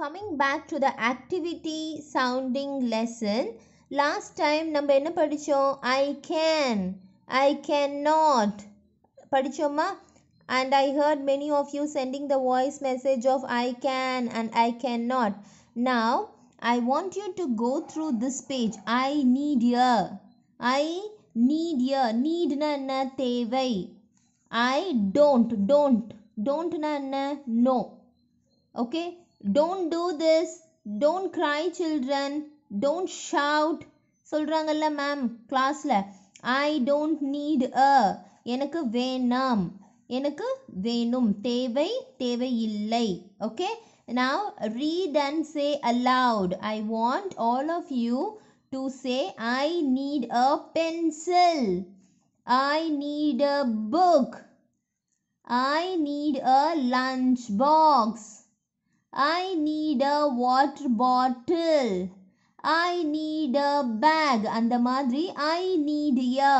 coming back to the activity sounding lesson last time நம்ம என்ன படிச்சோம் i can i cannot படிச்சோமா and i heard many of you sending the voice message of i can and i cannot now i want you to go through this page i need you. i need you. need na na தேவை i don't don't don't na na no okay don't do this don't cry children don't shout சொல்கிறாங்கல்ல ma'am கிளாஸில் I don't need அ எனக்கு வேணாம் எனக்கு வேணும் தேவை தேவை இல்லை okay now read and say aloud I want all of you to say I need a pencil I need a book I need a lunch box I need a water bottle. I need a bag அந்த மாதிரி ஐ need a.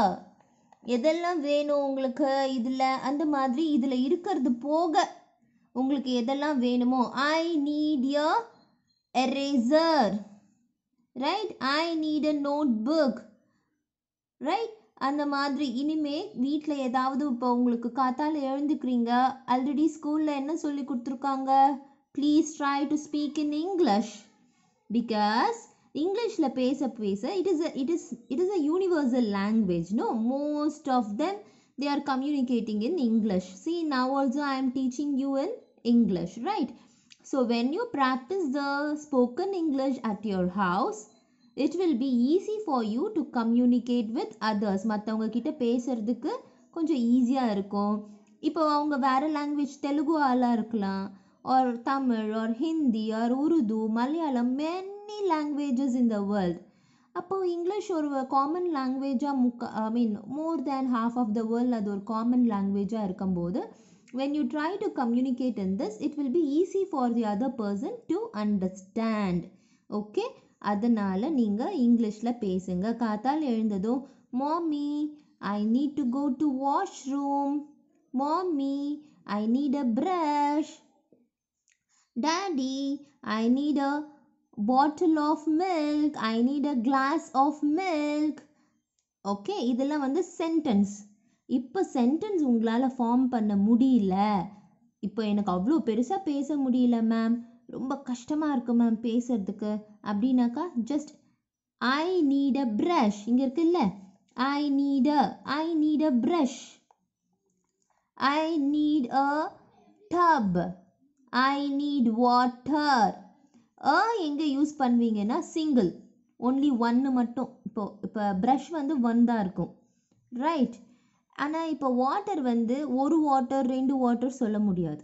எதெல்லாம் வேணும் உங்களுக்கு இதில் அந்த மாதிரி இதில் இருக்கிறது போக உங்களுக்கு எதெல்லாம் வேணுமோ I need a eraser right I need a notebook right அந்த மாதிரி இனிமே வீட்டில் ஏதாவது இப்போ உங்களுக்கு காத்தால் எழுந்துக்கிறீங்க ஆல்ரெடி ஸ்கூலில் என்ன சொல்லி கொடுத்துருக்காங்க please try to speak in English because English la pesa pesa it is a it is it is a universal language no most of them they are communicating in English see now also I am teaching you in English right so when you practice the spoken English at your house it will be easy for you to communicate with others matthavanga kitta pesuradhukku konjam easy ah irukum ipo avanga language telugu ala irukalam or Tamil or Hindi or Urdu, Malayalam, many languages in the world. அப்போ English ஒரு common லாங்குவேஜாக முக்க I mean more than half of the world அது ஒரு common லாங்குவேஜாக இருக்கும்போது when you try to communicate in this it will be easy for the other person to understand okay அதனால் நீங்கள் இங்கிலீஷில் பேசுங்க காத்தால் எழுந்ததும் மாமி I need to go to washroom மாமி I need a brush Daddy, I need a bottle of milk I need a glass of milk okay இதெல்லாம் வந்து சென்டென்ஸ் இப்போ சென்டென்ஸ் உங்களால் ஃபார்ம் பண்ண முடியல இப்போ எனக்கு அவ்வளோ பெருசாக பேச முடியல மேம் ரொம்ப கஷ்டமாக இருக்குது மேம் பேசுறதுக்கு அப்படின்னாக்கா just I need a brush இங்கே இருக்குல்ல I need a I need a brush I need a tub I need water a எங்கே யூஸ் பண்ணுவீங்கன்னா சிங்கிள் ஒன்லி ஒன்று மட்டும் இப்போது இப்போ ப்ரஷ் வந்து ஒன் தான் இருக்கும் ரைட் ஆனால் இப்போ வாட்டர் வந்து ஒரு வாட்டர் ரெண்டு வாட்டர் சொல்ல முடியாது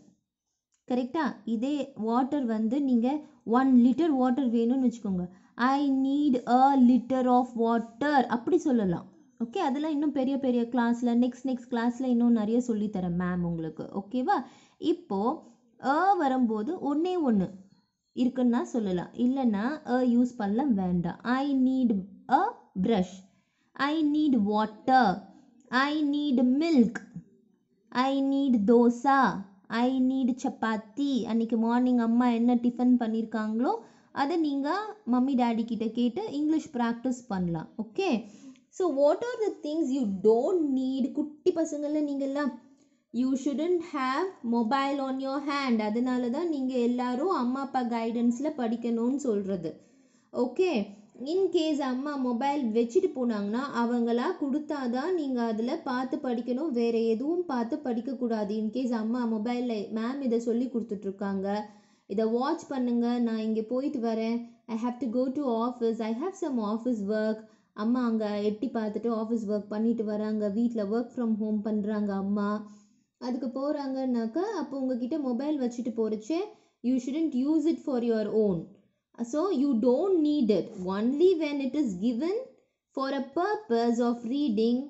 கரெக்டாக இதே வாட்டர் வந்து நீங்கள் ஒன் லிட்டர் வாட்டர் வேணும்னு வச்சுக்கோங்க I need a litre of water அப்படி சொல்லலாம் ஓகே அதெல்லாம் இன்னும் பெரிய பெரிய கிளாஸில் நெக்ஸ்ட் நெக்ஸ்ட் கிளாஸில் இன்னும் நிறைய சொல்லித்தரேன் மேம் உங்களுக்கு ஓகேவா இப்போது அ வரும்போது ஒன்றே ஒன்று இருக்குன்னா சொல்லலாம் இல்லைன்னா அ யூஸ் பண்ணலாம் வேண்டாம் I need a brush I need water I need milk I need dosa I need chapati அன்றைக்கி மார்னிங் அம்மா என்ன டிஃபன் பண்ணியிருக்காங்களோ அதை நீங்கள் மம்மி டேடி கிட்ட கேட்டு இங்கிலீஷ் ப்ராக்டிஸ் பண்ணலாம் okay so what are the things you don't need குட்டி பசங்களில் நீங்கள்லாம் you shouldn't have mobile on your hand அதனால தான் நீங்கள் எல்லாரும் அம்மா அப்பா கைடன்ஸில் படிக்கணும்னு சொல்கிறது ஓகே இன்கேஸ் அம்மா மொபைல் வச்சுட்டு போனாங்கன்னா அவங்களா கொடுத்தாதான் நீங்கள் அதில் பார்த்து படிக்கணும் வேறு எதுவும் பார்த்து படிக்கக்கூடாது இன்கேஸ் அம்மா மொபைலில் மேம் இதை சொல்லி கொடுத்துட்ருக்காங்க இதை வாட்ச் பண்ணுங்க நான் இங்கே போயிட்டு வரேன் I have to go to office I have some office work அம்மா அங்கே எட்டி பார்த்துட்டு ஆஃபீஸ் ஒர்க் பண்ணிட்டு வராங்க வீட்டில் ஒர்க் ஃப்ரம் ஹோம் பண்ணுறாங்க அம்மா அதுக்கு போகிறாங்கன்னாக்கா அப்போ உங்ககிட்ட மொபைல் வச்சுட்டு போகிறச்சே you shouldn't use it for your own so you don't need it only when it is given for a purpose of reading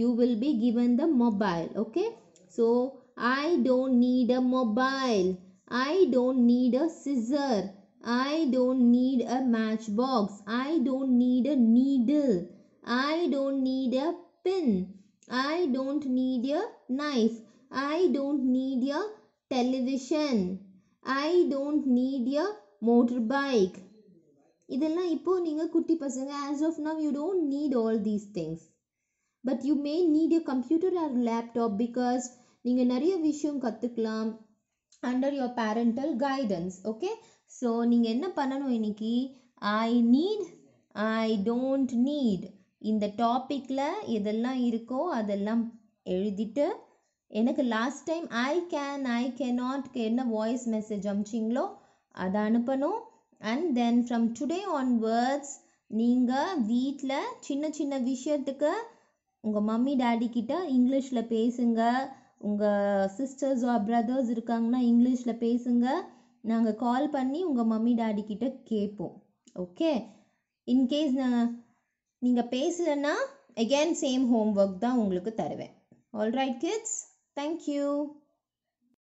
you will be given the mobile okay so I don't need a mobile I don't need a scissor I don't need a matchbox I don't need a needle I don't need a pin I don't need a knife I I need need television I don't need need motorbike இதெல்லாம் இப்போ நீங்கள் குட்டி பசங்க as of now you don't need all these things but you may need a computer or laptop because நீங்கள் நிறைய விஷயம் கற்றுக்கலாம் under your parental guidance okay so நீங்கள் என்ன பண்ணணும் இன்னைக்கு I need I don't need இந்த டாப்பிக்கில் எதெல்லாம் இருக்கோ அதெல்லாம் எழுதிட்டு எனக்கு last time I can I கே நாட்க்கு என்ன வாய்ஸ் மெசேஜ் அமிச்சிங்களோ அதை அனுப்பணும் and then from today words நீங்கள் வீட்டில் சின்ன சின்ன விஷயத்துக்கு உங்கள் மம்மி டேடி கிட்ட இங்கிலீஷில் பேசுங்க உங்கள் சிஸ்டர்ஸ் ஆர் பிரதர்ஸ் இருக்காங்கன்னா இங்கிலீஷில் பேசுங்க நாங்கள் கால் பண்ணி உங்கள் மம்மி டேடி கிட்ட கேட்போம் ஓகே இன்கேஸ் நான் நீங்கள் பேசலைன்னா அகெயின் சேம் ஹோம் ஒர்க் தான் உங்களுக்கு தருவேன் ஆல்ரைட் கிட்ஸ் Thank you.